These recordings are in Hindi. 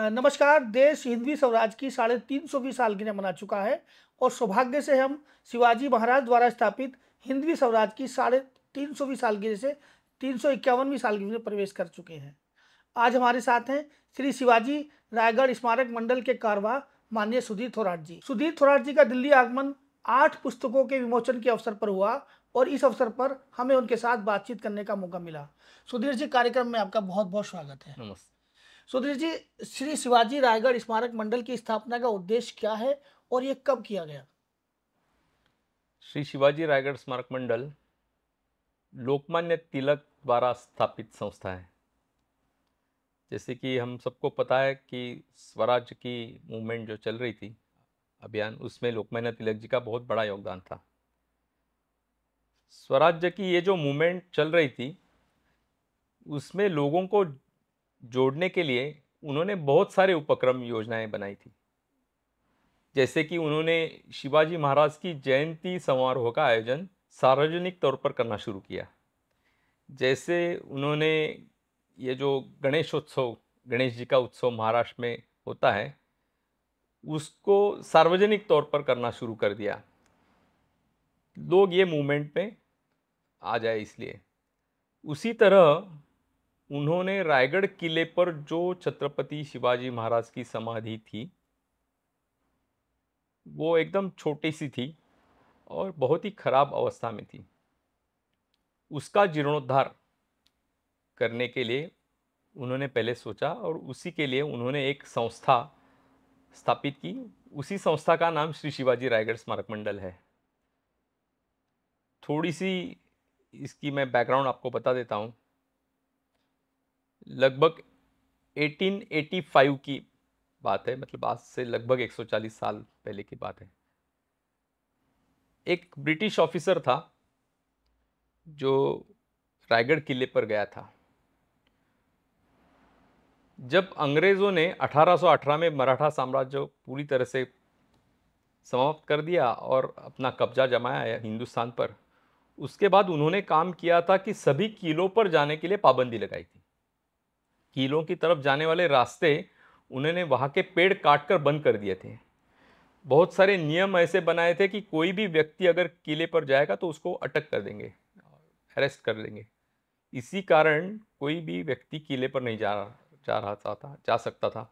नमस्कार देश हिंदवी स्वराज की साढ़े तीन सौ सालगिरह मना चुका है और सौभाग्य से हम शिवाजी महाराज द्वारा स्थापित हिंदवी स्वराज की साढ़े तीन सौ सालगिरह से तीन सौ इक्यावनवीं सालगिरह में प्रवेश कर चुके हैं आज हमारे साथ हैं श्री शिवाजी रायगढ़ स्मारक मंडल के कारवा माननीय सुधीर थोराट जी सुधीर थोराट जी का दिल्ली आगमन आठ पुस्तकों के विमोचन के अवसर पर हुआ और इस अवसर पर हमें उनके साथ बातचीत करने का मौका मिला सुधीर जी कार्यक्रम में आपका बहुत बहुत स्वागत है नमस्ते सुधीर जी श्री शिवाजी रायगढ़ स्मारक मंडल की स्थापना का उद्देश्य क्या है और ये कब किया गया श्री शिवाजी रायगढ़ स्मारक मंडल लोकमान्य तिलक द्वारा स्थापित संस्था है जैसे कि हम सबको पता है कि स्वराज की मूवमेंट जो चल रही थी अभियान उसमें लोकमान्य तिलक जी का बहुत बड़ा योगदान था स्वराज्य की ये जो मूवमेंट चल रही थी उसमें लोगों को जोड़ने के लिए उन्होंने बहुत सारे उपक्रम योजनाएं बनाई थी जैसे कि उन्होंने शिवाजी महाराज की जयंती समारोह का आयोजन सार्वजनिक तौर पर करना शुरू किया जैसे उन्होंने ये जो गणेशोत्सव गणेश जी का उत्सव महाराष्ट्र में होता है उसको सार्वजनिक तौर पर करना शुरू कर दिया लोग ये मूवमेंट में आ जाए इसलिए उसी तरह उन्होंने रायगढ़ किले पर जो छत्रपति शिवाजी महाराज की समाधि थी वो एकदम छोटी सी थी और बहुत ही खराब अवस्था में थी उसका जीर्णोद्धार करने के लिए उन्होंने पहले सोचा और उसी के लिए उन्होंने एक संस्था स्थापित की उसी संस्था का नाम श्री शिवाजी रायगढ़ स्मारक मंडल है थोड़ी सी इसकी मैं बैकग्राउंड आपको बता देता हूँ लगभग 1885 की बात है मतलब आज से लगभग 140 साल पहले की बात है एक ब्रिटिश ऑफिसर था जो रायगढ़ किले पर गया था जब अंग्रेज़ों ने 1818 में मराठा साम्राज्य पूरी तरह से समाप्त कर दिया और अपना कब्जा जमाया हिंदुस्तान पर उसके बाद उन्होंने काम किया था कि सभी किलों पर जाने के लिए पाबंदी लगाई थी किलों की तरफ जाने वाले रास्ते उन्होंने वहाँ के पेड़ काट कर बंद कर दिए थे बहुत सारे नियम ऐसे बनाए थे कि कोई भी व्यक्ति अगर किले पर जाएगा तो उसको अटक कर देंगे अरेस्ट कर लेंगे इसी कारण कोई भी व्यक्ति किले पर नहीं जा जा रहा था जा सकता था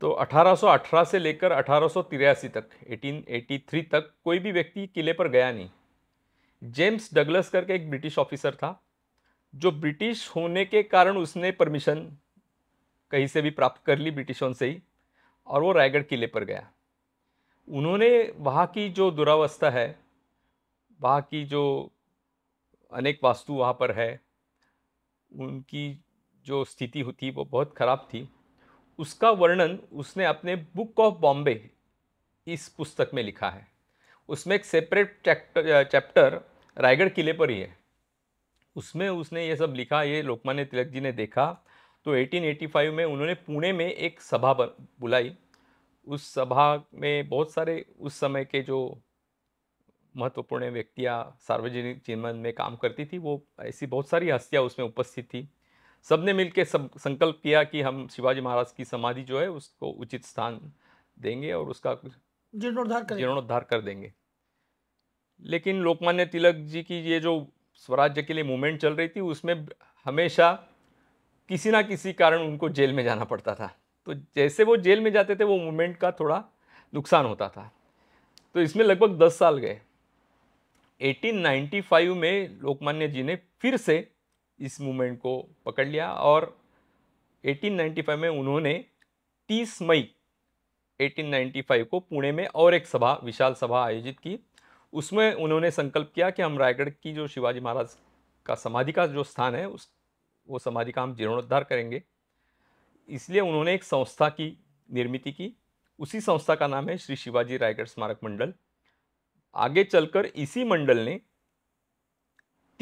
तो 1818 से लेकर अठारह तक 1883 तक कोई भी व्यक्ति किले पर गया नहीं जेम्स डगलस करके एक ब्रिटिश ऑफिसर था जो ब्रिटिश होने के कारण उसने परमिशन कहीं से भी प्राप्त कर ली ब्रिटिशों से ही और वो रायगढ़ किले पर गया उन्होंने वहाँ की जो दुरावस्था है वहाँ की जो अनेक वास्तु वहाँ पर है उनकी जो स्थिति होती वो बहुत ख़राब थी उसका वर्णन उसने अपने बुक ऑफ बॉम्बे इस पुस्तक में लिखा है उसमें एक सेपरेट चैप्टर रायगढ़ किले पर ही है उसमें उसने ये सब लिखा ये लोकमान्य तिलक जी ने देखा तो 1885 में उन्होंने पुणे में एक सभा बुलाई उस सभा में बहुत सारे उस समय के जो महत्वपूर्ण व्यक्तियाँ सार्वजनिक जीवन में काम करती थी वो ऐसी बहुत सारी हस्तियाँ उसमें उपस्थित थी सब ने मिलकर सब संकल्प किया कि हम शिवाजी महाराज की समाधि जो है उसको उचित स्थान देंगे और उसका जीर्णोद्धार जीर्णोद्धार कर देंगे लेकिन लोकमान्य तिलक जी की ये जो स्वराज्य के लिए मूवमेंट चल रही थी उसमें हमेशा किसी ना किसी कारण उनको जेल में जाना पड़ता था तो जैसे वो जेल में जाते थे वो मूवमेंट का थोड़ा नुकसान होता था तो इसमें लगभग दस साल गए 1895 में लोकमान्य जी ने फिर से इस मूवमेंट को पकड़ लिया और 1895 में उन्होंने 30 मई 1895 को पुणे में और एक सभा विशाल सभा आयोजित की उसमें उन्होंने संकल्प किया कि हम रायगढ़ की जो शिवाजी महाराज का समाधि का जो स्थान है उस वो समाधि का हम जीर्णोद्धार करेंगे इसलिए उन्होंने एक संस्था की निर्मित की उसी संस्था का नाम है श्री शिवाजी रायगढ़ स्मारक मंडल आगे चलकर इसी मंडल ने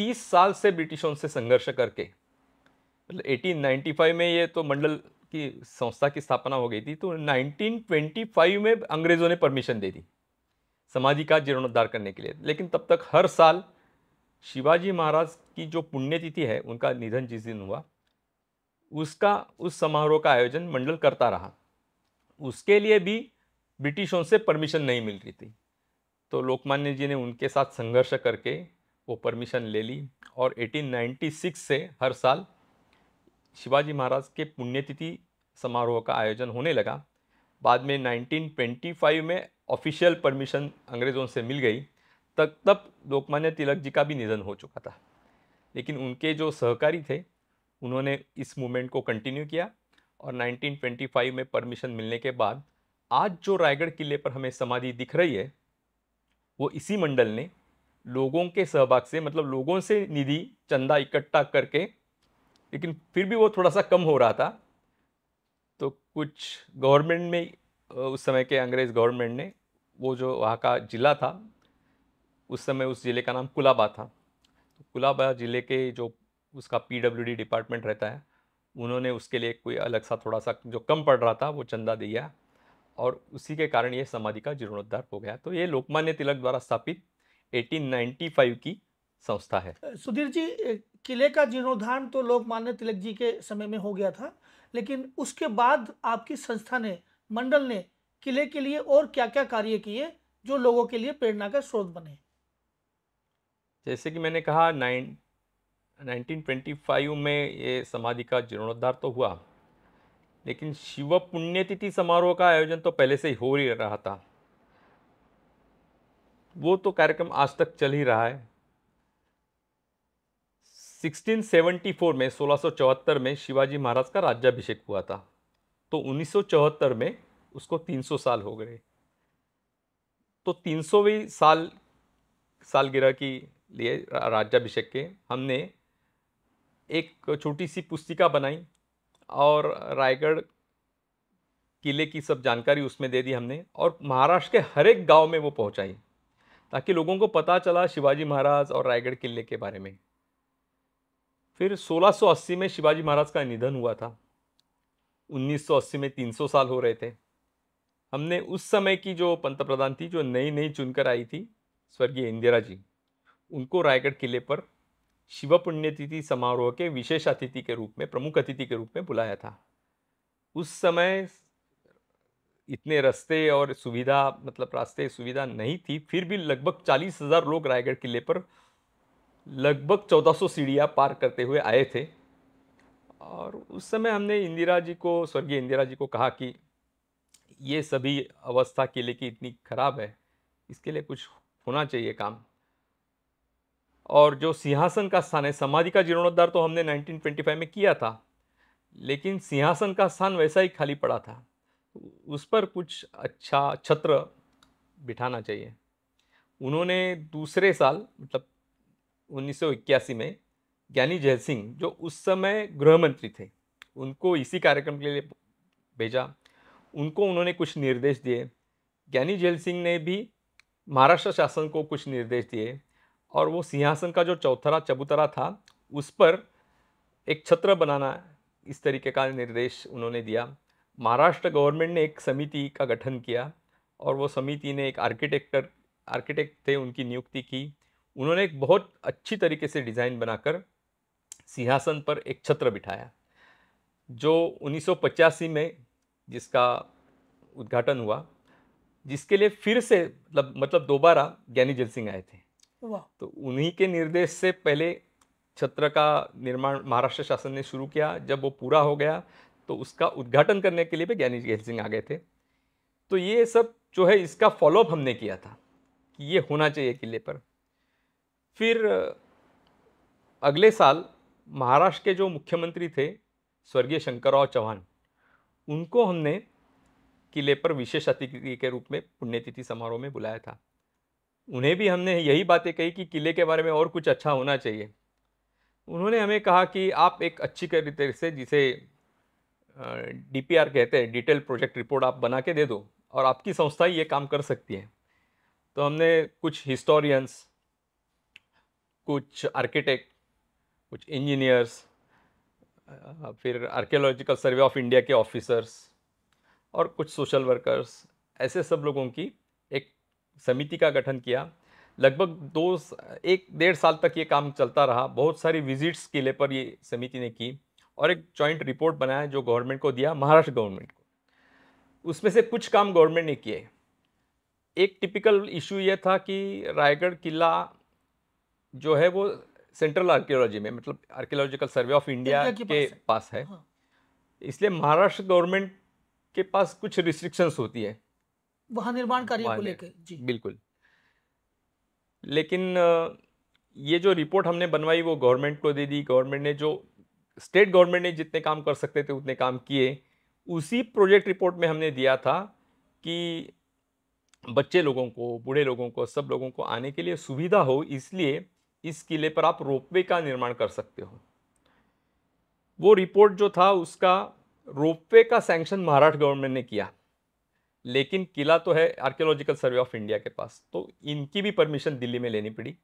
30 साल से ब्रिटिशों से संघर्ष करके मतलब 1895 में ये तो मंडल की संस्था की स्थापना हो गई थी तो 1925 में अंग्रेज़ों ने परमिशन दे दी समाधि का जीर्णोद्धार करने के लिए लेकिन तब तक हर साल शिवाजी महाराज की जो पुण्यतिथि है उनका निधन जिस दिन हुआ उसका उस समारोह का आयोजन मंडल करता रहा उसके लिए भी ब्रिटिशों से परमिशन नहीं मिल रही थी तो लोकमान्य जी ने उनके साथ संघर्ष करके वो परमिशन ले ली और 1896 से हर साल शिवाजी महाराज के पुण्यतिथि समारोह का आयोजन होने लगा बाद में 1925 में ऑफिशियल परमिशन अंग्रेज़ों से मिल गई तब तब लोकमान्य तिलक जी का भी निधन हो चुका था लेकिन उनके जो सहकारी थे उन्होंने इस मूवमेंट को कंटिन्यू किया और 1925 में परमिशन मिलने के बाद आज जो रायगढ़ किले पर हमें समाधि दिख रही है वो इसी मंडल ने लोगों के सहभाग से मतलब लोगों से निधि चंदा इकट्ठा करके लेकिन फिर भी वो थोड़ा सा कम हो रहा था तो कुछ गवर्नमेंट में उस समय के अंग्रेज़ गवर्नमेंट ने वो जो वहाँ का ज़िला था उस समय उस ज़िले का नाम कुलाबा था तो कुलाबा ज़िले के जो उसका पीडब्ल्यूडी डिपार्टमेंट रहता है उन्होंने उसके लिए कोई अलग सा थोड़ा सा जो कम पड़ रहा था वो चंदा दिया और उसी के कारण ये समाधि का जीर्णोद्धार हो गया तो ये लोकमान्य तिलक द्वारा स्थापित 1895 की संस्था है सुधीर जी किले का जीर्णोद्धार तो लोकमान्य तिलक जी के समय में हो गया था लेकिन उसके बाद आपकी संस्था ने मंडल ने किले के लिए और क्या क्या कार्य किए जो लोगों के लिए प्रेरणा का स्रोत बने जैसे कि मैंने कहा नाइन 1925 में ये समाधि का जीर्णोद्धार तो हुआ लेकिन शिव पुण्यतिथि समारोह का आयोजन तो पहले से ही हो ही रहा था वो तो कार्यक्रम आज तक चल ही रहा है 1674 में 1674 में शिवाजी महाराज का राज्याभिषेक हुआ था तो उन्नीस में उसको 300 साल हो गए तो तीन 300वीं साल सालगिरह की लिए राज्याभिषेक के हमने एक छोटी सी पुस्तिका बनाई और रायगढ़ किले की सब जानकारी उसमें दे दी हमने और महाराष्ट्र के हर एक गाँव में वो पहुँचाई ताकि लोगों को पता चला शिवाजी महाराज और रायगढ़ किले के बारे में फिर 1680 में शिवाजी महाराज का निधन हुआ था 1980 में 300 साल हो रहे थे हमने उस समय की जो पंत प्रधान थी जो नई नई चुनकर आई थी स्वर्गीय इंदिरा जी उनको रायगढ़ किले पर शिव पुण्यतिथि समारोह के विशेष अतिथि के रूप में प्रमुख अतिथि के रूप में बुलाया था उस समय इतने रास्ते और सुविधा मतलब रास्ते सुविधा नहीं थी फिर भी लगभग चालीस हज़ार लोग रायगढ़ किले पर लगभग सौ सीढ़ियाँ पार करते हुए आए थे और उस समय हमने इंदिरा जी को स्वर्गीय इंदिरा जी को कहा कि ये सभी अवस्था किले की इतनी खराब है इसके लिए कुछ होना चाहिए काम और जो सिंहासन का स्थान है समाधि का जीर्णोद्धार तो हमने 1925 में किया था लेकिन सिंहासन का स्थान वैसा ही खाली पड़ा था उस पर कुछ अच्छा छत्र बिठाना चाहिए उन्होंने दूसरे साल मतलब उन्नीस में ज्ञानी जय सिंह जो उस समय गृह मंत्री थे उनको इसी कार्यक्रम के लिए भेजा उनको उन्होंने कुछ निर्देश दिए ज्ञानी जैल सिंह ने भी महाराष्ट्र शासन को कुछ निर्देश दिए और वो सिंहासन का जो चौथरा चबूतरा था उस पर एक छत्र बनाना इस तरीके का निर्देश उन्होंने दिया महाराष्ट्र गवर्नमेंट ने एक समिति का गठन किया और वो समिति ने एक आर्किटेक्टर आर्किटेक्ट थे उनकी नियुक्ति की उन्होंने एक बहुत अच्छी तरीके से डिज़ाइन बनाकर सिंहासन पर एक छत्र बिठाया जो उन्नीस में जिसका उद्घाटन हुआ जिसके लिए फिर से मतलब मतलब दोबारा ज्ञानी जल सिंह आए थे तो उन्हीं के निर्देश से पहले छत्र का निर्माण महाराष्ट्र शासन ने शुरू किया जब वो पूरा हो गया तो उसका उद्घाटन करने के लिए भी ज्ञानी जल सिंह आ गए थे तो ये सब जो है इसका फॉलोअप हमने किया था कि ये होना चाहिए किले पर फिर अगले साल महाराष्ट्र के जो मुख्यमंत्री थे स्वर्गीय शंकरराव चौहान उनको हमने किले पर विशेष अतिथि के रूप में पुण्यतिथि समारोह में बुलाया था उन्हें भी हमने यही बातें कही कि किले के बारे में और कुछ अच्छा होना चाहिए उन्होंने हमें कहा कि आप एक अच्छी तरीके से जिसे डी कहते हैं डिटेल प्रोजेक्ट रिपोर्ट आप बना के दे दो और आपकी संस्था ही ये काम कर सकती है तो हमने कुछ हिस्टोरियंस कुछ आर्किटेक्ट कुछ इंजीनियर्स फिर आर्कियोलॉजिकल सर्वे ऑफ इंडिया के ऑफिसर्स और कुछ सोशल वर्कर्स ऐसे सब लोगों की एक समिति का गठन किया लगभग दो एक डेढ़ साल तक ये काम चलता रहा बहुत सारी विजिट्स किले पर ये समिति ने की और एक जॉइंट रिपोर्ट बनाया जो गवर्नमेंट को दिया महाराष्ट्र गवर्नमेंट को उसमें से कुछ काम गवर्नमेंट ने किए एक टिपिकल इशू यह था कि रायगढ़ किला जो है वो सेंट्रल आर्कियोलॉजी में मतलब आर्कियोलॉजिकल सर्वे ऑफ इंडिया के, के पास है, है। हाँ। इसलिए महाराष्ट्र गवर्नमेंट के पास कुछ रिस्ट्रिक्शंस होती है वहाँ निर्माण कार्य को लेकर जी बिल्कुल लेकिन ये जो रिपोर्ट हमने बनवाई वो गवर्नमेंट को दे दी गवर्नमेंट ने जो स्टेट गवर्नमेंट ने जितने काम कर सकते थे उतने काम किए उसी प्रोजेक्ट रिपोर्ट में हमने दिया था कि बच्चे लोगों को बूढ़े लोगों को सब लोगों को आने के लिए सुविधा हो इसलिए इस किले पर आप रोपवे का निर्माण कर सकते हो वो रिपोर्ट जो था उसका रोपवे का सैंक्शन महाराष्ट्र गवर्नमेंट ने किया लेकिन किला तो है आर्कियोलॉजिकल सर्वे ऑफ इंडिया के पास तो इनकी भी परमिशन दिल्ली में लेनी पड़ी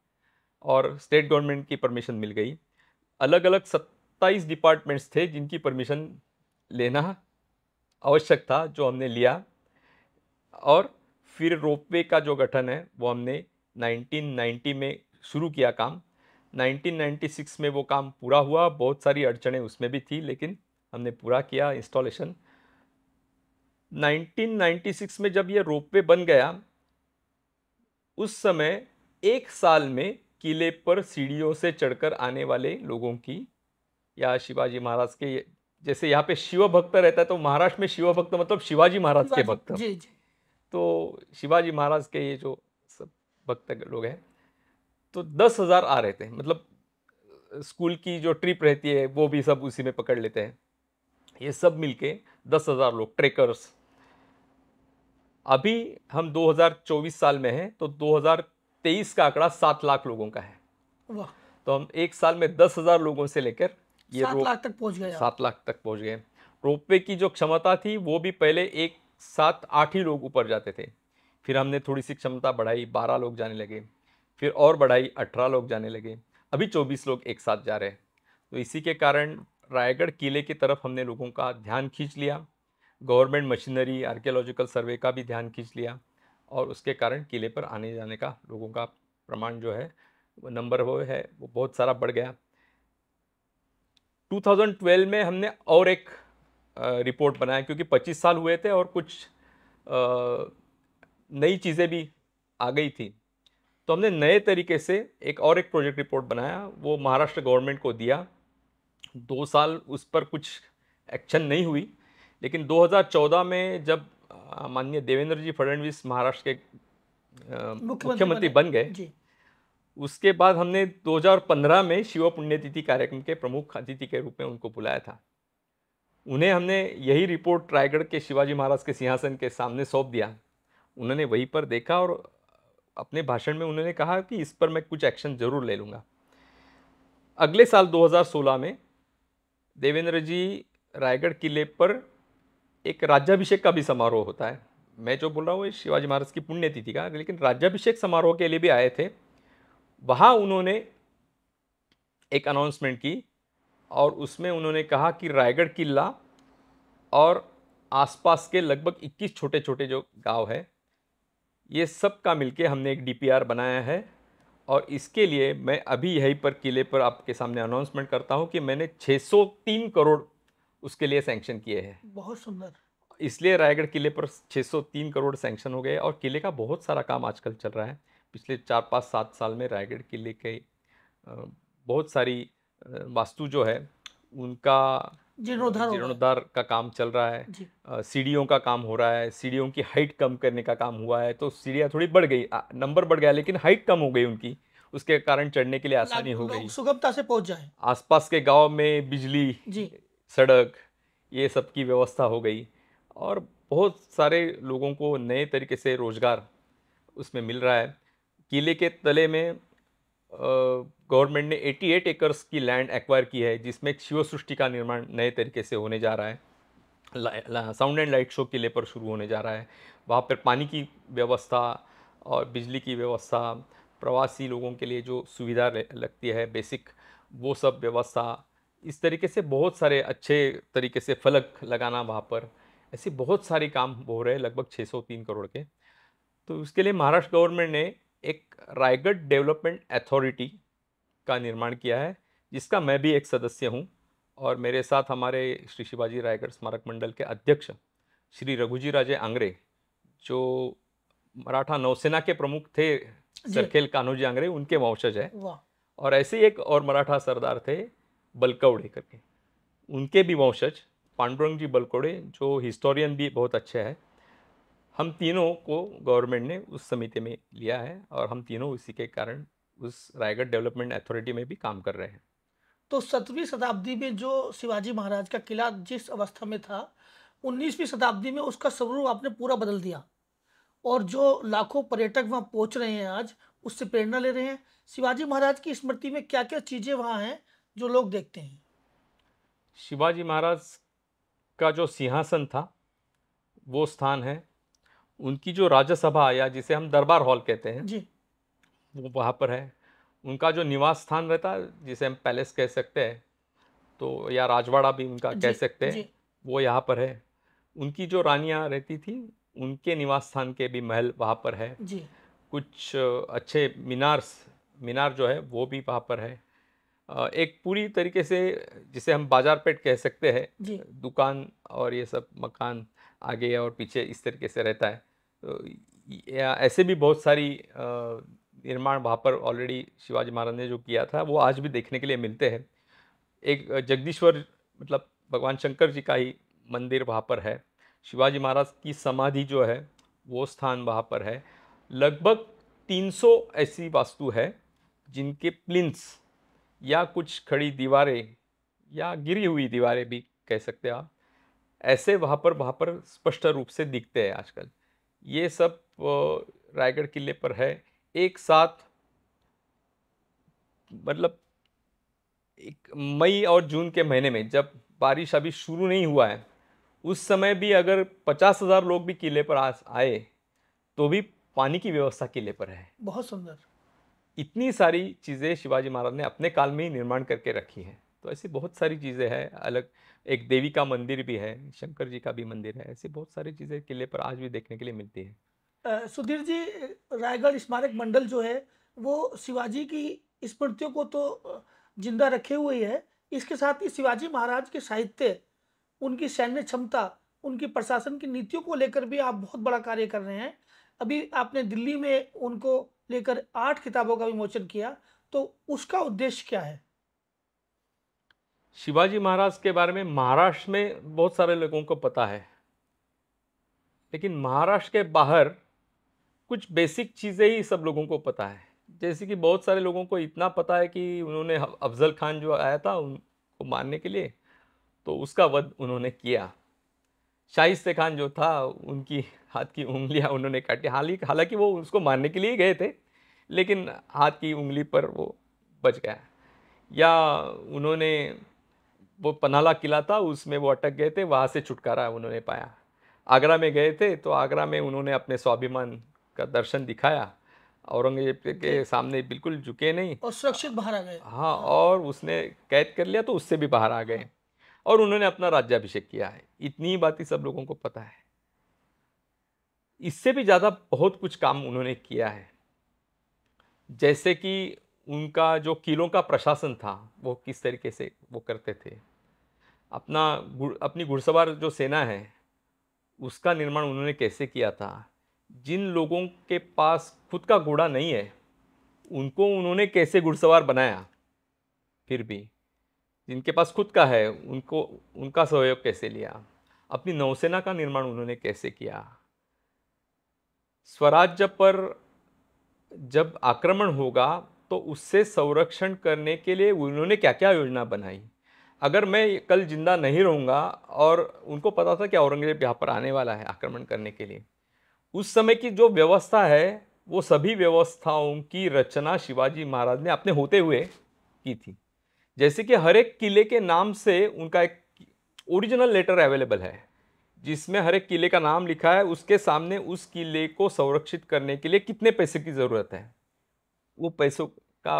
और स्टेट गवर्नमेंट की परमिशन मिल गई अलग अलग सत्ताईस डिपार्टमेंट्स थे जिनकी परमिशन लेना आवश्यक था जो हमने लिया और फिर रोपवे का जो गठन है वो हमने 1990 में शुरू किया काम 1996 में वो काम पूरा हुआ बहुत सारी अड़चने उसमें भी थी लेकिन हमने पूरा किया इंस्टॉलेशन 1996 में जब ये रोपवे बन गया उस समय एक साल में किले पर सीढ़ियों से चढ़कर आने वाले लोगों की या शिवाजी महाराज के जैसे यहाँ पे शिव भक्त रहता है तो महाराष्ट्र में शिव भक्त मतलब शिवाजी महाराज के भक्त जी जी तो शिवाजी महाराज के ये जो सब भक्त लोग हैं तो दस हज़ार आ रहे थे मतलब स्कूल की जो ट्रिप रहती है वो भी सब उसी में पकड़ लेते हैं ये सब मिलके दस हज़ार लोग ट्रेकर्स अभी हम 2024 साल में हैं तो 2023 का आंकड़ा सात लाख लोगों का है वाह तो हम एक साल में दस हज़ार लोगों से लेकर ये सात लाख तक पहुंच गए सात लाख तक पहुंच गए रोपवे की जो क्षमता थी वो भी पहले एक साथ आठ ही लोग ऊपर जाते थे फिर हमने थोड़ी सी क्षमता बढ़ाई बारह लोग जाने लगे फिर और बढ़ाई अठारह लोग जाने लगे अभी चौबीस लोग एक साथ जा रहे हैं तो इसी के कारण रायगढ़ किले की तरफ हमने लोगों का ध्यान खींच लिया गवर्नमेंट मशीनरी आर्कियोलॉजिकल सर्वे का भी ध्यान खींच लिया और उसके कारण किले पर आने जाने का लोगों का प्रमाण जो है वो नंबर वो है वो बहुत सारा बढ़ गया 2012 में हमने और एक रिपोर्ट बनाया क्योंकि 25 साल हुए थे और कुछ नई चीज़ें भी आ गई थी तो हमने नए तरीके से एक और एक प्रोजेक्ट रिपोर्ट बनाया वो महाराष्ट्र गवर्नमेंट को दिया दो साल उस पर कुछ एक्शन नहीं हुई लेकिन 2014 में जब माननीय देवेंद्र जी फडणवीस महाराष्ट्र के मुख्यमंत्री बन गए उसके बाद हमने 2015 में शिव पुण्यतिथि कार्यक्रम के प्रमुख अतिथि के रूप में उनको बुलाया था उन्हें हमने यही रिपोर्ट रायगढ़ के शिवाजी महाराज के सिंहासन के सामने सौंप दिया उन्होंने वहीं पर देखा और अपने भाषण में उन्होंने कहा कि इस पर मैं कुछ एक्शन ज़रूर ले लूँगा अगले साल 2016 में देवेंद्र जी रायगढ़ किले पर एक राज्याभिषेक का भी समारोह होता है मैं जो बोल रहा हूँ शिवाजी महाराज की पुण्यतिथि का लेकिन राज्याभिषेक समारोह के लिए भी आए थे वहाँ उन्होंने एक अनाउंसमेंट की और उसमें उन्होंने कहा कि रायगढ़ किला और आसपास के लगभग 21 छोटे छोटे जो गांव है ये सब का मिलके हमने एक डीपीआर बनाया है और इसके लिए मैं अभी यहीं पर किले पर आपके सामने अनाउंसमेंट करता हूँ कि मैंने 603 करोड़ उसके लिए सैंक्शन किए हैं बहुत सुंदर इसलिए रायगढ़ किले पर 603 करोड़ सैंक्शन हो गए और किले का बहुत सारा काम आजकल चल रहा है पिछले चार पाँच सात साल में रायगढ़ किले के बहुत सारी वास्तु जो है उनका जीर्णोद्धार जीर्णोद्धार का काम चल रहा है सीढ़ियों का काम हो रहा है सीढ़ियों की हाइट कम करने का काम हुआ है तो सीढ़ियाँ थोड़ी बढ़ गई नंबर बढ़ गया लेकिन हाइट कम हो गई उनकी उसके कारण चढ़ने के लिए तो आसानी हो गई सुगमता से पहुंच जाए आसपास के गांव में बिजली जी सड़क ये सब की व्यवस्था हो गई और बहुत सारे लोगों को नए तरीके से रोज़गार उसमें मिल रहा है किले के तले में गवर्नमेंट ने 88 एकर्स की लैंड एक्वायर की है जिसमें शिव सृष्टि का निर्माण नए तरीके से होने जा रहा है साउंड एंड लाइट शो किले पर शुरू होने जा रहा है वहाँ पर पानी की व्यवस्था और बिजली की व्यवस्था प्रवासी लोगों के लिए जो सुविधा लगती है बेसिक वो सब व्यवस्था इस तरीके से बहुत सारे अच्छे तरीके से फलक लगाना वहाँ पर ऐसे बहुत सारे काम हो रहे हैं लगभग 603 करोड़ के तो उसके लिए महाराष्ट्र गवर्नमेंट ने एक रायगढ़ डेवलपमेंट अथॉरिटी का निर्माण किया है जिसका मैं भी एक सदस्य हूँ और मेरे साथ हमारे श्री शिवाजी रायगढ़ स्मारक मंडल के अध्यक्ष श्री रघुजी राजे आंग्रे जो मराठा नौसेना के प्रमुख थे सरखेल कान्होजी आंग्रे उनके वंशज हैं और ऐसे एक और मराठा सरदार थे बलकौड़े करके उनके भी वंशज पांडुरंग जी बलकौड़े जो हिस्टोरियन भी बहुत अच्छे हैं हम तीनों को गवर्नमेंट ने उस समिति में लिया है और हम तीनों इसी के कारण उस रायगढ़ डेवलपमेंट अथॉरिटी में भी काम कर रहे हैं तो सत्रहवीं शताब्दी में जो शिवाजी महाराज का किला जिस अवस्था में था उन्नीसवीं शताब्दी में उसका स्वरूप आपने पूरा बदल दिया और जो लाखों पर्यटक वहाँ पहुँच रहे हैं आज उससे प्रेरणा ले रहे हैं शिवाजी महाराज की स्मृति में क्या क्या चीज़ें वहाँ हैं जो लोग देखते हैं शिवाजी महाराज का जो सिंहासन था वो स्थान है उनकी जो राज्यसभा आया जिसे हम दरबार हॉल कहते हैं जी वो वहाँ पर है उनका जो निवास स्थान रहता है जिसे हम पैलेस कह सकते हैं तो या राजवाड़ा भी उनका कह सकते हैं वो यहाँ पर है उनकी जो रानियाँ रहती थी उनके निवास स्थान के भी महल वहाँ पर है जी कुछ अच्छे मीनार्स मीनार जो है वो भी वहाँ पर है एक पूरी तरीके से जिसे हम बाजार पेट कह सकते हैं दुकान और ये सब मकान आगे और पीछे इस तरीके से रहता है तो ऐसे भी बहुत सारी निर्माण वहाँ पर ऑलरेडी शिवाजी महाराज ने जो किया था वो आज भी देखने के लिए मिलते हैं एक जगदीश्वर मतलब भगवान शंकर जी का ही मंदिर वहाँ पर है शिवाजी महाराज की समाधि जो है वो स्थान वहाँ पर है लगभग 300 ऐसी वास्तु है जिनके प्लिंस या कुछ खड़ी दीवारें या गिरी हुई दीवारें भी कह सकते हैं आप ऐसे वहाँ पर वहाँ पर स्पष्ट रूप से दिखते हैं आजकल ये सब रायगढ़ किले पर है एक साथ मतलब एक मई और जून के महीने में जब बारिश अभी शुरू नहीं हुआ है उस समय भी अगर पचास हज़ार लोग भी किले पर आए तो भी पानी की व्यवस्था किले पर है बहुत सुंदर इतनी सारी चीज़ें शिवाजी महाराज ने अपने काल में ही निर्माण करके रखी हैं तो ऐसी बहुत सारी चीज़ें हैं अलग एक देवी का मंदिर भी है शंकर जी का भी मंदिर है ऐसी बहुत सारी चीज़ें किले पर आज भी देखने के लिए मिलती है सुधीर जी रायगढ़ स्मारक मंडल जो है वो शिवाजी की स्मृतियों को तो जिंदा रखे हुए है इसके साथ ही शिवाजी महाराज के साहित्य उनकी सैन्य क्षमता उनकी प्रशासन की नीतियों को लेकर भी आप बहुत बड़ा कार्य कर रहे हैं अभी आपने दिल्ली में उनको लेकर आठ किताबों का विमोचन किया तो उसका उद्देश्य क्या है शिवाजी महाराज के बारे में महाराष्ट्र में बहुत सारे लोगों को पता है लेकिन महाराष्ट्र के बाहर कुछ बेसिक चीज़ें ही सब लोगों को पता है जैसे कि बहुत सारे लोगों को इतना पता है कि उन्होंने अफजल खान जो आया था उनको मारने के लिए तो उसका वध उन्होंने किया शाहिस्ते खान जो था उनकी हाथ की उंगलियां उन्होंने काटी हाली हालांकि वो उसको मारने के लिए गए थे लेकिन हाथ की उंगली पर वो बच गया या उन्होंने वो पनाला किला था उसमें वो अटक गए थे वहाँ से छुटकारा उन्होंने पाया आगरा में गए थे तो आगरा में उन्होंने अपने स्वाभिमान का दर्शन दिखाया औरंगजेब के सामने बिल्कुल झुके नहीं और सुरक्षित बाहर आ गए हाँ और उसने कैद कर लिया तो उससे भी बाहर आ गए और उन्होंने अपना राज्याभिषेक किया है इतनी बात ही सब लोगों को पता है इससे भी ज़्यादा बहुत कुछ काम उन्होंने किया है जैसे कि उनका जो किलों का प्रशासन था वो किस तरीके से वो करते थे अपना गुड़ अपनी घुड़सवार जो सेना है उसका निर्माण उन्होंने कैसे किया था जिन लोगों के पास खुद का घोड़ा नहीं है उनको उन्होंने कैसे घुड़सवार बनाया फिर भी जिनके पास खुद का है उनको उनका सहयोग कैसे लिया अपनी नौसेना का निर्माण उन्होंने कैसे किया स्वराज्य पर जब आक्रमण होगा तो उससे संरक्षण करने के लिए उन्होंने क्या क्या योजना बनाई अगर मैं कल ज़िंदा नहीं रहूँगा और उनको पता था कि औरंगज़ेब यहाँ पर आने वाला है आक्रमण करने के लिए उस समय की जो व्यवस्था है वो सभी व्यवस्थाओं की रचना शिवाजी महाराज ने अपने होते हुए की थी जैसे कि हर एक किले के नाम से उनका एक ओरिजिनल लेटर अवेलेबल है जिसमें हर एक किले का नाम लिखा है उसके सामने उस किले को संरक्षित करने के लिए कितने पैसे की ज़रूरत है वो पैसों का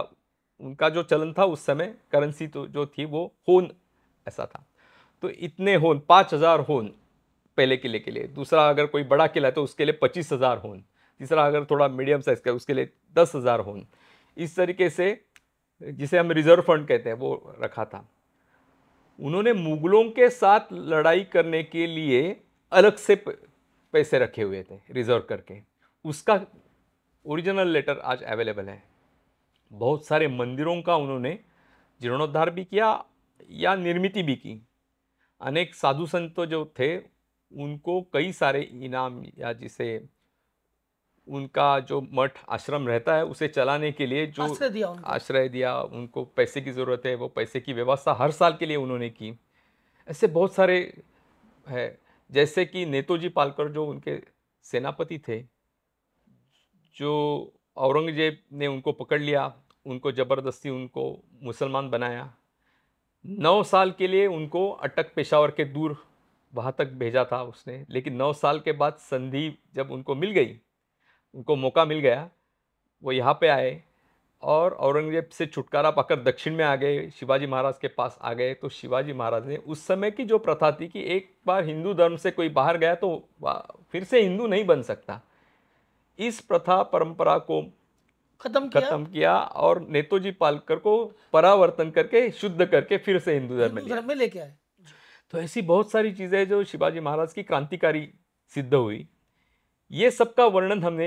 उनका जो चलन था उस समय करेंसी तो जो थी वो होन ऐसा था तो इतने होन पाँच हज़ार होन पहले किले के लिए दूसरा अगर कोई बड़ा किला है तो उसके लिए पच्चीस हज़ार होन तीसरा अगर थोड़ा मीडियम साइज़ का उसके लिए दस हज़ार होन इस तरीके से जिसे हम रिजर्व फंड कहते हैं वो रखा था उन्होंने मुगलों के साथ लड़ाई करने के लिए अलग से पैसे रखे हुए थे रिजर्व करके उसका ओरिजिनल लेटर आज अवेलेबल है बहुत सारे मंदिरों का उन्होंने जीर्णोद्धार भी किया या निर्मिति भी की अनेक साधु संत जो थे उनको कई सारे इनाम या जिसे उनका जो मठ आश्रम रहता है उसे चलाने के लिए जो आश्रय दिया आश्रय दिया उनको पैसे की ज़रूरत है वो पैसे की व्यवस्था हर साल के लिए उन्होंने की ऐसे बहुत सारे है जैसे कि नेतोजी पालकर जो उनके सेनापति थे जो औरंगजेब ने उनको पकड़ लिया उनको ज़बरदस्ती उनको मुसलमान बनाया नौ साल के लिए उनको अटक पेशावर के दूर वहाँ तक भेजा था उसने लेकिन नौ साल के बाद संधि जब उनको मिल गई उनको मौका मिल गया वो यहाँ पे आए और औरंगजेब से छुटकारा पाकर दक्षिण में आ गए शिवाजी महाराज के पास आ गए तो शिवाजी महाराज ने उस समय की जो प्रथा थी कि एक बार हिंदू धर्म से कोई बाहर गया तो फिर से हिंदू नहीं बन सकता इस प्रथा परंपरा को खत्म किया खत्म किया और नेतोजी पालकर को परावर्तन करके शुद्ध करके फिर से हिंदू धर्म में लेके आए तो ऐसी बहुत सारी चीज़ें जो शिवाजी महाराज की क्रांतिकारी सिद्ध हुई ये सब का वर्णन हमने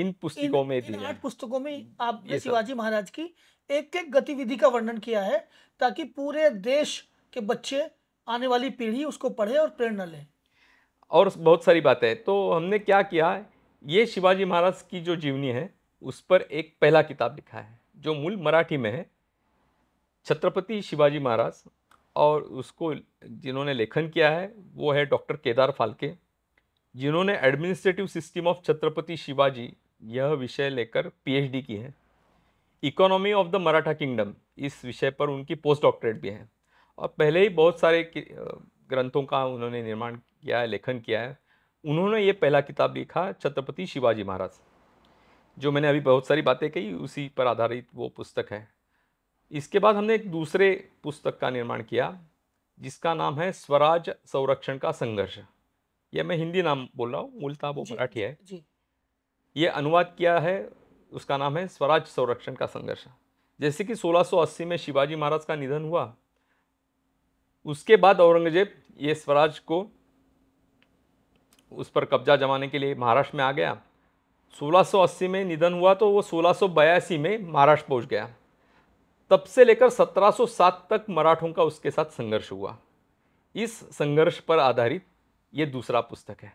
इन पुस्तकों में दिया आठ पुस्तकों में आप शिवाजी महाराज की एक एक गतिविधि का वर्णन किया है ताकि पूरे देश के बच्चे आने वाली पीढ़ी उसको पढ़े और प्रेरणा लें और बहुत सारी बातें तो हमने क्या किया ये शिवाजी महाराज की जो जीवनी है उस पर एक पहला किताब लिखा है जो मूल मराठी में है छत्रपति शिवाजी महाराज और उसको जिन्होंने लेखन किया है वो है डॉक्टर केदार फालके जिन्होंने administrative system of Chhatrapati Shivaji यह विषय लेकर पीएचडी की है economy of the Maratha kingdom इस विषय पर उनकी पोस्ट डॉक्टरेट भी है और पहले ही बहुत सारे ग्रंथों का उन्होंने निर्माण किया है लेखन किया है उन्होंने ये पहला किताब लिखा छत्रपति शिवाजी महाराज जो मैंने अभी बहुत सारी बातें कही उसी पर आधारित वो पुस्तक है इसके बाद हमने एक दूसरे पुस्तक का निर्माण किया जिसका नाम है स्वराज संरक्षण का संघर्ष यह मैं हिंदी नाम बोल रहा हूँ मूलता वो मराठी है यह ये अनुवाद किया है उसका नाम है स्वराज संरक्षण का संघर्ष जैसे कि 1680 में शिवाजी महाराज का निधन हुआ उसके बाद औरंगजेब ये स्वराज को उस पर कब्जा जमाने के लिए महाराष्ट्र में आ गया 1680 में निधन हुआ तो वो 1682 में महाराष्ट्र पहुंच गया तब से लेकर 1707 तक मराठों का उसके साथ संघर्ष हुआ इस संघर्ष पर आधारित ये दूसरा पुस्तक है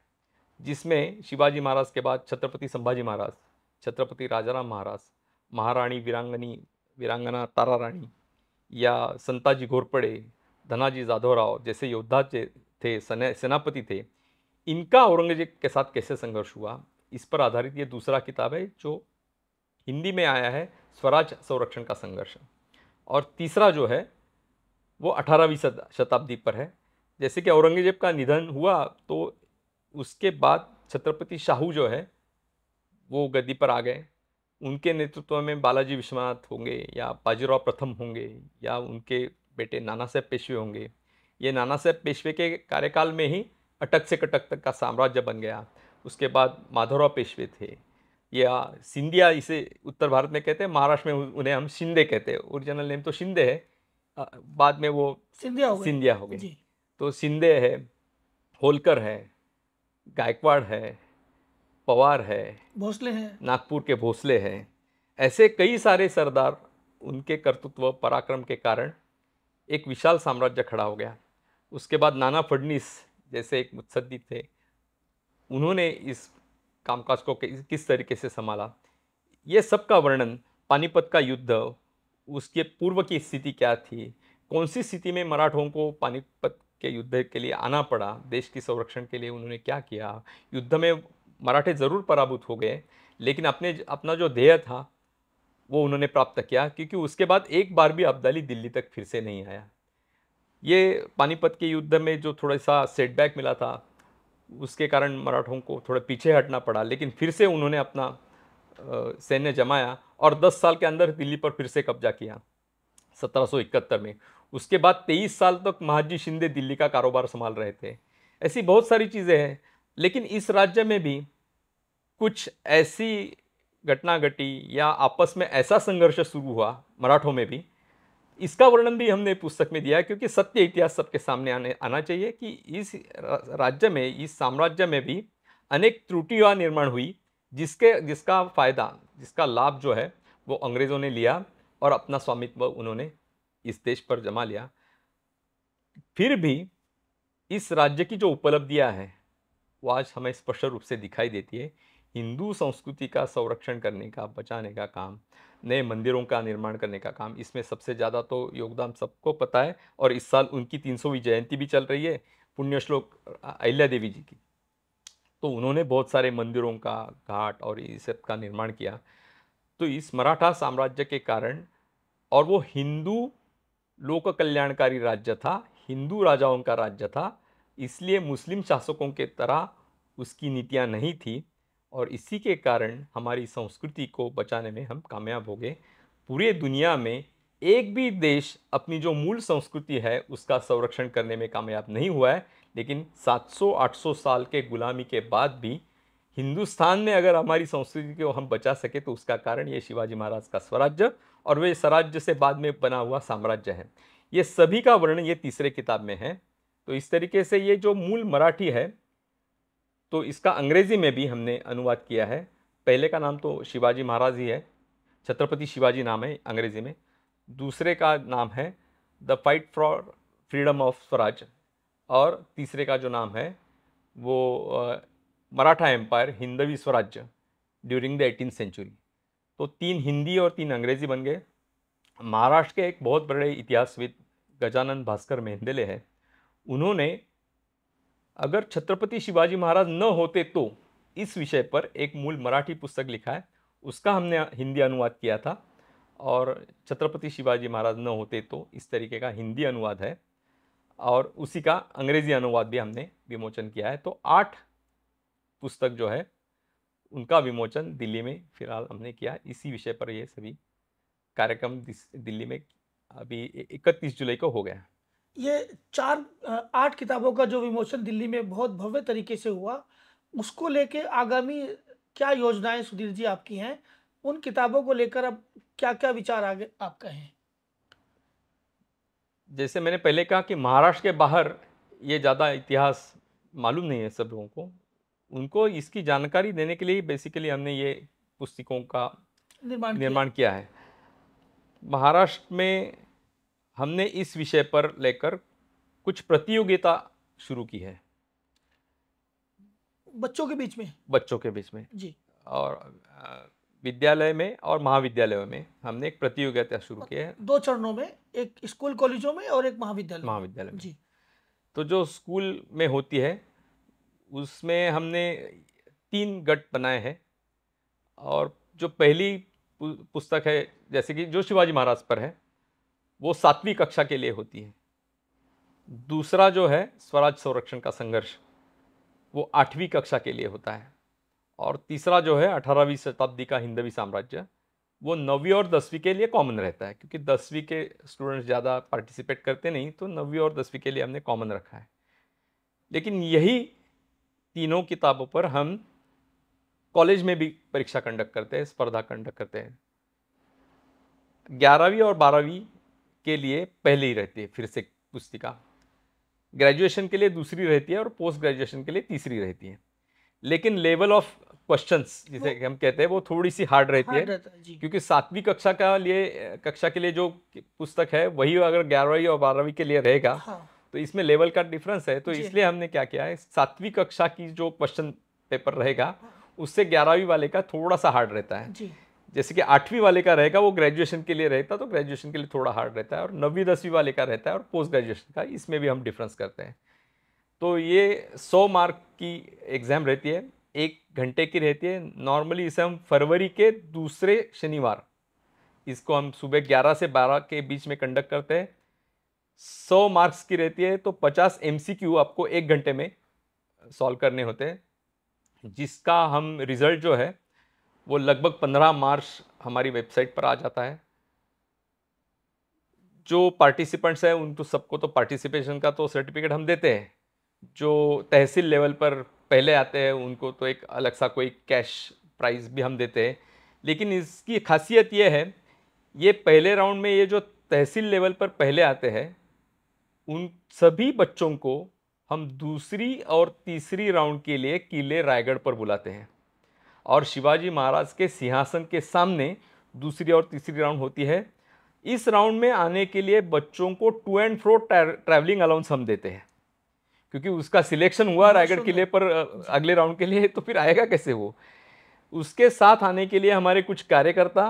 जिसमें शिवाजी महाराज के बाद छत्रपति संभाजी महाराज छत्रपति राजाराम महाराज महारानी वीरांगनी वीरांगना तारा रानी या संताजी घोरपड़े धनाजी जाधवराव जैसे योद्धा थे सेनापति थे इनका औरंगजेब के साथ कैसे संघर्ष हुआ इस पर आधारित ये दूसरा किताब है जो हिंदी में आया है स्वराज संरक्षण का संघर्ष और तीसरा जो है वो अठारहवीं शताब्दी पर है जैसे कि औरंगज़ेब का निधन हुआ तो उसके बाद छत्रपति शाहू जो है वो गद्दी पर आ गए उनके नेतृत्व में बालाजी विश्वनाथ होंगे या बाजीराव प्रथम होंगे या उनके बेटे नाना साहेब पेशवे होंगे ये नाना साहेब पेशवे के कार्यकाल में ही अटक से कटक तक का साम्राज्य बन गया उसके बाद माधवराव पेशवे थे या सिंधिया इसे उत्तर भारत में कहते हैं महाराष्ट्र में उन्हें हम शिंदे कहते हैं ओरिजिनल नेम तो शिंदे है बाद में वो सिंधिया हो सिंधिया हो गए तो सिंधे है होलकर है गायकवाड़ है पवार है भोसले हैं नागपुर के भोसले हैं ऐसे कई सारे सरदार उनके कर्तृत्व पराक्रम के कारण एक विशाल साम्राज्य खड़ा हो गया उसके बाद नाना फडनीस जैसे एक मुत्सदी थे उन्होंने इस कामकाज को किस तरीके से संभाला ये सब का वर्णन पानीपत का युद्ध उसके पूर्व की स्थिति क्या थी कौन सी स्थिति में मराठों को पानीपत के युद्ध के लिए आना पड़ा देश की संरक्षण के लिए उन्होंने क्या किया युद्ध में मराठे ज़रूर पराभूत हो गए लेकिन अपने अपना जो ध्येय था वो उन्होंने प्राप्त किया क्योंकि उसके बाद एक बार भी अब्दाली दिल्ली तक फिर से नहीं आया ये पानीपत के युद्ध में जो थोड़ा सा सेटबैक मिला था उसके कारण मराठों को थोड़ा पीछे हटना पड़ा लेकिन फिर से उन्होंने अपना सैन्य जमाया और 10 साल के अंदर दिल्ली पर फिर से कब्जा किया 1771 में उसके बाद 23 साल तक महाजी शिंदे दिल्ली का कारोबार संभाल रहे थे ऐसी बहुत सारी चीज़ें हैं लेकिन इस राज्य में भी कुछ ऐसी घटना घटी या आपस में ऐसा संघर्ष शुरू हुआ मराठों में भी इसका वर्णन भी हमने पुस्तक में दिया क्योंकि सत्य इतिहास सबके सामने आने आना चाहिए कि इस राज्य में इस साम्राज्य में भी अनेक त्रुटियाँ निर्माण हुई जिसके जिसका फ़ायदा जिसका लाभ जो है वो अंग्रेज़ों ने लिया और अपना स्वामित्व उन्होंने इस देश पर जमा लिया फिर भी इस राज्य की जो उपलब्धियाँ हैं वो आज हमें स्पष्ट रूप से दिखाई देती है हिंदू संस्कृति का संरक्षण करने का बचाने का काम नए मंदिरों का निर्माण करने का काम इसमें सबसे ज़्यादा तो योगदान सबको पता है और इस साल उनकी तीन जयंती भी चल रही है पुण्य श्लोक अहिल्या देवी जी की तो उन्होंने बहुत सारे मंदिरों का घाट और इस सब का निर्माण किया तो इस मराठा साम्राज्य के कारण और वो हिंदू लोक कल्याणकारी राज्य था हिंदू राजाओं का राज्य था इसलिए मुस्लिम शासकों के तरह उसकी नीतियाँ नहीं थी और इसी के कारण हमारी संस्कृति को बचाने में हम कामयाब हो गए पूरे दुनिया में एक भी देश अपनी जो मूल संस्कृति है उसका संरक्षण करने में कामयाब नहीं हुआ है लेकिन 700-800 साल के गुलामी के बाद भी हिंदुस्तान में अगर हमारी संस्कृति को हम बचा सके तो उसका कारण ये शिवाजी महाराज का स्वराज्य और वे स्वराज्य से बाद में बना हुआ साम्राज्य है ये सभी का वर्णन ये तीसरे किताब में है तो इस तरीके से ये जो मूल मराठी है तो इसका अंग्रेज़ी में भी हमने अनुवाद किया है पहले का नाम तो शिवाजी महाराज ही है छत्रपति शिवाजी नाम है अंग्रेज़ी में दूसरे का नाम है the fight for freedom of Swaraj और तीसरे का जो नाम है वो मराठा एम्पायर हिंदवी स्वराज्य ड्यूरिंग द एटीन सेंचुरी तो तीन हिंदी और तीन अंग्रेज़ी बन गए महाराष्ट्र के एक बहुत बड़े इतिहासविद गजानन भास्कर मेहंदेले हैं उन्होंने अगर छत्रपति शिवाजी महाराज न होते तो इस विषय पर एक मूल मराठी पुस्तक लिखा है उसका हमने हिंदी अनुवाद किया था और छत्रपति शिवाजी महाराज न होते तो इस तरीके का हिंदी अनुवाद है और उसी का अंग्रेज़ी अनुवाद भी हमने विमोचन किया है तो आठ पुस्तक जो है उनका विमोचन दिल्ली में फिलहाल हमने किया इसी विषय पर ये सभी कार्यक्रम दिल्ली में अभी इकतीस जुलाई को हो गया ये चार आठ किताबों का जो विमोचन दिल्ली में बहुत भव्य तरीके से हुआ उसको लेके आगामी क्या योजनाएं सुधीर जी आपकी हैं उन किताबों को लेकर अब क्या क्या विचार आगे आपका कहें जैसे मैंने पहले कहा कि महाराष्ट्र के बाहर ये ज़्यादा इतिहास मालूम नहीं है सब लोगों को उनको इसकी जानकारी देने के लिए बेसिकली हमने ये पुस्तकों का निर्माण निर्माण किया है महाराष्ट्र में हमने इस विषय पर लेकर कुछ प्रतियोगिता शुरू की है बच्चों के बीच में बच्चों के बीच में जी और विद्यालय में और महाविद्यालयों में हमने एक प्रतियोगिता शुरू की है दो चरणों में एक स्कूल कॉलेजों में और एक महाविद्यालय महाविद्यालय जी तो जो स्कूल में होती है उसमें हमने तीन गट बनाए हैं और जो पहली पुस्तक है जैसे कि जो शिवाजी महाराज पर है वो सातवीं कक्षा के लिए होती है दूसरा जो है स्वराज संरक्षण का संघर्ष वो आठवीं कक्षा के लिए होता है और तीसरा जो है अठारहवीं शताब्दी का हिंदवी साम्राज्य वो नवीं और दसवीं के लिए कॉमन रहता है क्योंकि दसवीं के स्टूडेंट्स ज़्यादा पार्टिसिपेट करते नहीं तो नवीं और दसवीं के लिए हमने कॉमन रखा है लेकिन यही तीनों किताबों पर हम कॉलेज में भी परीक्षा कंडक्ट करते हैं स्पर्धा कंडक्ट करते हैं ग्यारहवीं और बारहवीं के लिए पहले ही रहती है फिर से पुस्तिका ग्रेजुएशन के लिए दूसरी रहती है और पोस्ट ग्रेजुएशन के लिए तीसरी रहती है लेकिन लेवल ऑफ क्वेश्चन जिसे हम कहते हैं वो थोड़ी सी हार्ड रहती है, है क्योंकि सातवीं कक्षा का लिए कक्षा के लिए जो पुस्तक है वही अगर ग्यारहवीं और बारहवीं के लिए रहेगा हाँ। तो इसमें लेवल का डिफरेंस है तो इसलिए हमने क्या किया है सातवीं कक्षा की जो क्वेश्चन पेपर रहेगा हाँ। उससे ग्यारहवीं वाले का थोड़ा सा हार्ड रहता है जैसे कि आठवीं वाले का रहेगा वो ग्रेजुएशन के लिए रहता तो ग्रेजुएशन के लिए थोड़ा हार्ड रहता है और नवीं दसवीं वाले का रहता है और पोस्ट ग्रेजुएशन का इसमें भी हम डिफरेंस करते हैं तो ये सौ मार्क की एग्ज़ाम रहती है एक घंटे की रहती है नॉर्मली इसे हम फरवरी के दूसरे शनिवार इसको हम सुबह ग्यारह से बारह के बीच में कंडक्ट करते हैं सौ मार्क्स की रहती है तो पचास एम आपको एक घंटे में सॉल्व करने होते हैं जिसका हम रिज़ल्ट जो है वो लगभग 15 मार्च हमारी वेबसाइट पर आ जाता है जो पार्टिसिपेंट्स हैं उनको तो सबको तो पार्टिसिपेशन का तो सर्टिफिकेट हम देते हैं जो तहसील लेवल पर पहले आते हैं उनको तो एक अलग सा कोई कैश प्राइज़ भी हम देते हैं लेकिन इसकी खासियत ये है ये पहले राउंड में ये जो तहसील लेवल पर पहले आते हैं उन सभी बच्चों को हम दूसरी और तीसरी राउंड के लिए किले रायगढ़ पर बुलाते हैं और शिवाजी महाराज के सिंहासन के सामने दूसरी और तीसरी राउंड होती है इस राउंड में आने के लिए बच्चों को to and fro travelling allowance हम देते हैं क्योंकि उसका सिलेक्शन हुआ रायगढ़ किले पर अगले राउंड के लिए तो फिर आएगा कैसे वो उसके साथ आने के लिए हमारे कुछ कार्यकर्ता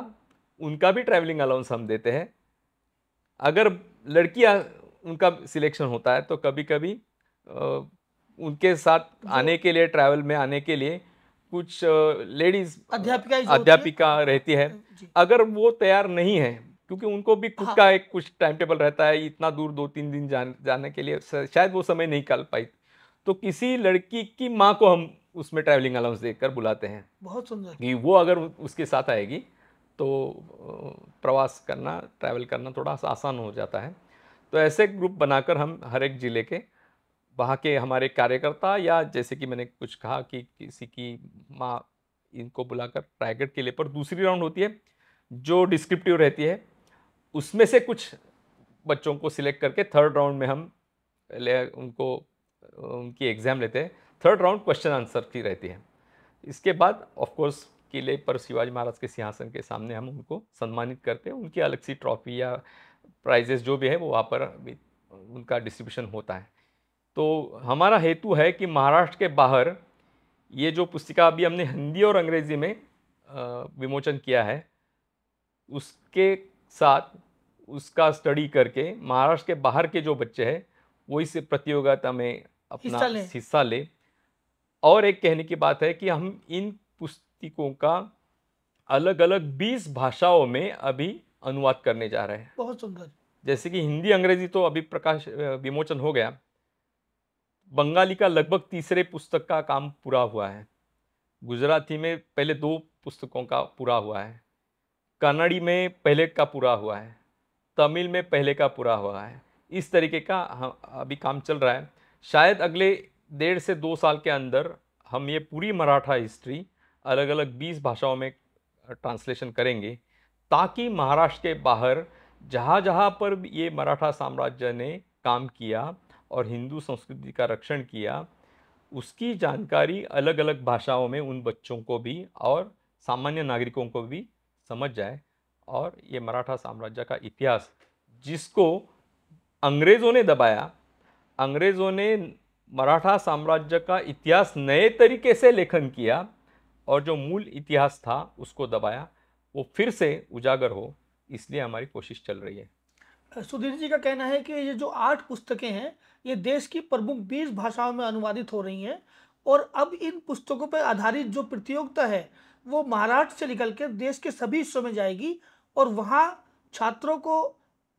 उनका भी ट्रैवलिंग अलाउंस हम देते हैं अगर लड़कियां उनका सिलेक्शन होता है तो कभी कभी उनके साथ आने के लिए ट्रैवल में आने के लिए कुछ लेडीज अध्यापिका अध्यापिका रहती है अगर वो तैयार नहीं है क्योंकि उनको भी खुद का हाँ। एक कुछ टाइम टेबल रहता है इतना दूर दो तीन दिन जाने के लिए शायद वो समय नहीं कर पाई तो किसी लड़की की माँ को हम उसमें ट्रैवलिंग अलाउंस देकर बुलाते हैं बहुत सुंदर कि वो अगर उसके साथ आएगी तो प्रवास करना ट्रैवल करना थोड़ा सा आसान हो जाता है तो ऐसे ग्रुप बनाकर हम हर एक ज़िले के वहाँ के हमारे कार्यकर्ता या जैसे कि मैंने कुछ कहा कि किसी की माँ इनको बुलाकर रायगढ़ किले पर दूसरी राउंड होती है जो डिस्क्रिप्टिव रहती है उसमें से कुछ बच्चों को सिलेक्ट करके थर्ड राउंड में हम ले उनको उनकी एग्ज़ाम लेते हैं थर्ड राउंड क्वेश्चन आंसर की रहती है इसके बाद ऑफकोर्स किले पर शिवाजी महाराज के सिंहासन के सामने हम उनको सम्मानित करते हैं उनकी अलग सी ट्रॉफी या प्राइजेस जो भी है वो वहाँ पर उनका डिस्ट्रीब्यूशन होता है तो हमारा हेतु है कि महाराष्ट्र के बाहर ये जो पुस्तिका अभी हमने हिंदी और अंग्रेज़ी में विमोचन किया है उसके साथ उसका स्टडी करके महाराष्ट्र के बाहर के जो बच्चे हैं वो इस प्रतियोगिता में अपना हिस्सा ले।, ले और एक कहने की बात है कि हम इन पुस्तिकों का अलग अलग बीस भाषाओं में अभी अनुवाद करने जा रहे हैं बहुत सुंदर जैसे कि हिंदी अंग्रेजी तो अभी प्रकाश विमोचन हो गया बंगाली का लगभग तीसरे पुस्तक का काम पूरा हुआ है गुजराती में पहले दो पुस्तकों का पूरा हुआ है कन्नड़ी में पहले का पूरा हुआ है तमिल में पहले का पूरा हुआ है इस तरीके का हम अभी काम चल रहा है शायद अगले डेढ़ से दो साल के अंदर हम ये पूरी मराठा हिस्ट्री अलग अलग बीस भाषाओं में ट्रांसलेशन करेंगे ताकि महाराष्ट्र के बाहर जहाँ जहाँ पर ये मराठा साम्राज्य ने काम किया और हिंदू संस्कृति का रक्षण किया उसकी जानकारी अलग अलग भाषाओं में उन बच्चों को भी और सामान्य नागरिकों को भी समझ जाए और ये मराठा साम्राज्य का इतिहास जिसको अंग्रेज़ों ने दबाया अंग्रेज़ों ने मराठा साम्राज्य का इतिहास नए तरीके से लेखन किया और जो मूल इतिहास था उसको दबाया वो फिर से उजागर हो इसलिए हमारी कोशिश चल रही है सुधीर जी का कहना है कि ये जो आठ पुस्तकें हैं ये देश की प्रमुख बीस भाषाओं में अनुवादित हो रही हैं और अब इन पुस्तकों पर आधारित जो प्रतियोगिता है वो महाराष्ट्र से निकल कर देश के सभी हिस्सों में जाएगी और वहाँ छात्रों को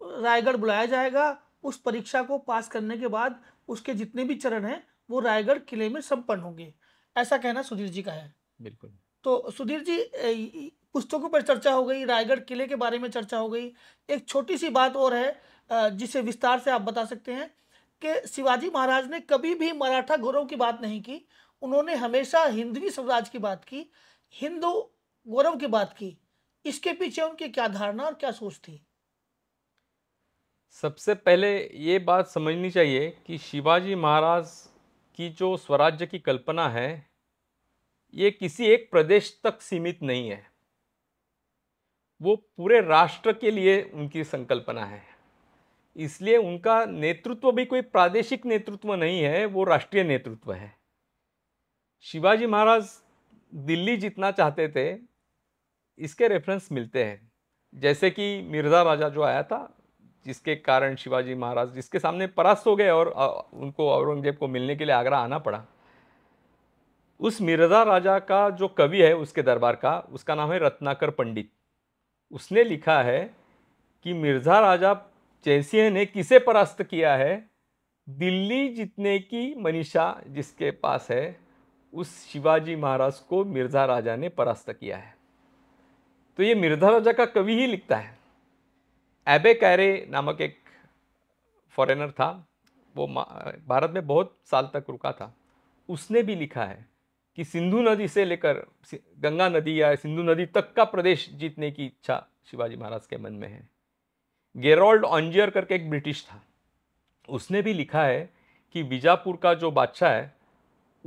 रायगढ़ बुलाया जाएगा उस परीक्षा को पास करने के बाद उसके जितने भी चरण हैं वो रायगढ़ किले में संपन्न होंगे ऐसा कहना सुधीर जी का है बिल्कुल तो सुधीर जी पुस्तकों पर चर्चा हो गई रायगढ़ किले के बारे में चर्चा हो गई एक छोटी सी बात और है जिसे विस्तार से आप बता सकते हैं कि शिवाजी महाराज ने कभी भी मराठा गौरव की बात नहीं की उन्होंने हमेशा हिंदवी स्वराज की बात की हिंदू गौरव की बात की इसके पीछे उनकी क्या धारणा और क्या सोच थी सबसे पहले ये बात समझनी चाहिए कि शिवाजी महाराज की जो स्वराज्य की कल्पना है ये किसी एक प्रदेश तक सीमित नहीं है वो पूरे राष्ट्र के लिए उनकी संकल्पना है इसलिए उनका नेतृत्व भी कोई प्रादेशिक नेतृत्व नहीं है वो राष्ट्रीय नेतृत्व है शिवाजी महाराज दिल्ली जीतना चाहते थे इसके रेफरेंस मिलते हैं जैसे कि मिर्ज़ा राजा जो आया था जिसके कारण शिवाजी महाराज जिसके सामने परास्त हो गए और उनको औरंगजेब को मिलने के लिए आगरा आना पड़ा उस मिर्ज़ा राजा का जो कवि है उसके दरबार का उसका नाम है रत्नाकर पंडित उसने लिखा है कि मिर्ज़ा राजा चैसिए ने किसे परास्त किया है दिल्ली जीतने की मनीषा जिसके पास है उस शिवाजी महाराज को मिर्ज़ा राजा ने परास्त किया है तो ये मिर्ज़ा राजा का कवि ही लिखता है एबे कैरे नामक एक फॉरेनर था वो भारत में बहुत साल तक रुका था उसने भी लिखा है कि सिंधु नदी से लेकर गंगा नदी या सिंधु नदी तक का प्रदेश जीतने की इच्छा शिवाजी महाराज के मन में है गेरोल्ड ऑन्जियर करके एक ब्रिटिश था उसने भी लिखा है कि बीजापुर का जो बादशाह है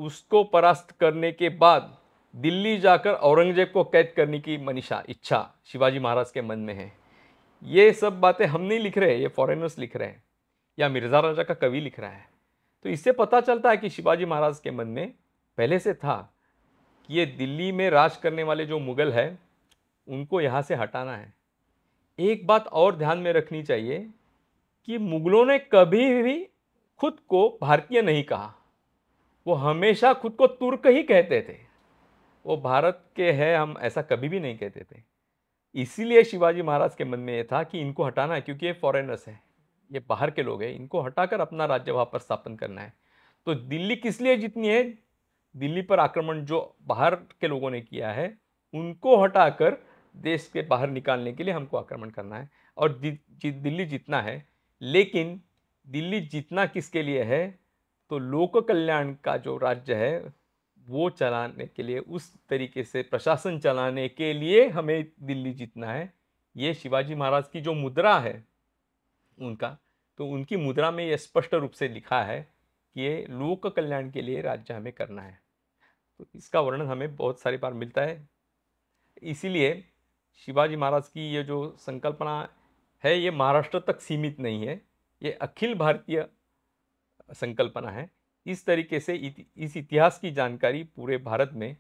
उसको परास्त करने के बाद दिल्ली जाकर औरंगजेब को कैद करने की मनीषा इच्छा शिवाजी महाराज के मन में है ये सब बातें हम नहीं लिख रहे हैं ये फॉरेनर्स लिख रहे हैं या मिर्ज़ा राजा का कवि लिख रहा है तो इससे पता चलता है कि शिवाजी महाराज के मन में पहले से था कि ये दिल्ली में राज करने वाले जो मुग़ल है उनको यहाँ से हटाना है एक बात और ध्यान में रखनी चाहिए कि मुगलों ने कभी भी खुद को भारतीय नहीं कहा वो हमेशा खुद को तुर्क ही कहते थे वो भारत के हैं हम ऐसा कभी भी नहीं कहते थे इसीलिए शिवाजी महाराज के मन में ये था कि इनको हटाना है क्योंकि ये फॉरेनर्स हैं ये बाहर के लोग हैं इनको हटाकर अपना राज्य वहाँ पर स्थापन करना है तो दिल्ली किस लिए जितनी है दिल्ली पर आक्रमण जो बाहर के लोगों ने किया है उनको हटाकर देश के बाहर निकालने के लिए हमको आक्रमण करना है और दि, दिल्ली जीतना है लेकिन दिल्ली जीतना किसके लिए है तो लोक कल्याण का जो राज्य है वो चलाने के लिए उस तरीके से प्रशासन चलाने के लिए हमें दिल्ली जीतना है ये शिवाजी महाराज की जो मुद्रा है उनका तो उनकी मुद्रा में ये स्पष्ट रूप से लिखा है कि ये लोक कल्याण के लिए राज्य हमें करना है तो इसका वर्णन हमें बहुत सारी बार मिलता है इसीलिए शिवाजी महाराज की ये जो संकल्पना है ये महाराष्ट्र तक सीमित नहीं है ये अखिल भारतीय संकल्पना है इस तरीके से इस इतिहास की जानकारी पूरे भारत में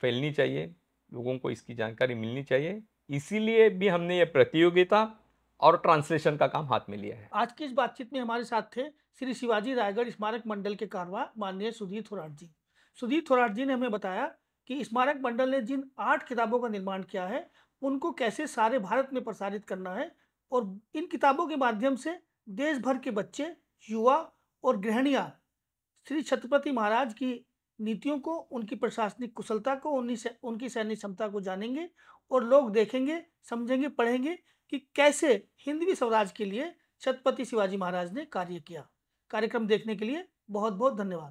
फैलनी चाहिए लोगों को इसकी जानकारी मिलनी चाहिए इसीलिए भी हमने ये प्रतियोगिता और ट्रांसलेशन का काम हाथ में लिया है आज की इस बातचीत में हमारे साथ थे श्री शिवाजी रायगढ़ स्मारक मंडल के कारवा माननीय सुधीर थोराट जी सुधीर थोराट जी ने हमें बताया कि स्मारक मंडल ने जिन आठ किताबों का निर्माण किया है उनको कैसे सारे भारत में प्रसारित करना है और इन किताबों के माध्यम से देश भर के बच्चे युवा और गृहणियाँ श्री छत्रपति महाराज की नीतियों को उनकी प्रशासनिक कुशलता को उन्हीं से उनकी सैन्य क्षमता को जानेंगे और लोग देखेंगे समझेंगे पढ़ेंगे कि कैसे हिंदवी स्वराज के लिए छत्रपति शिवाजी महाराज ने कार्य किया कार्यक्रम देखने के लिए बहुत बहुत धन्यवाद